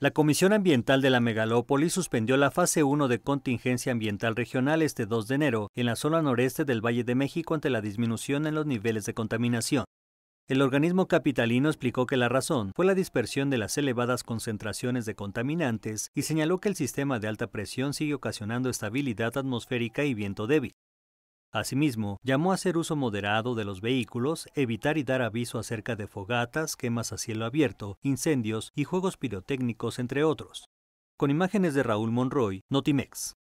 La Comisión Ambiental de la Megalópolis suspendió la fase 1 de contingencia ambiental regional este 2 de enero en la zona noreste del Valle de México ante la disminución en los niveles de contaminación. El organismo capitalino explicó que la razón fue la dispersión de las elevadas concentraciones de contaminantes y señaló que el sistema de alta presión sigue ocasionando estabilidad atmosférica y viento débil. Asimismo, llamó a hacer uso moderado de los vehículos, evitar y dar aviso acerca de fogatas, quemas a cielo abierto, incendios y juegos pirotécnicos, entre otros. Con imágenes de Raúl Monroy, Notimex.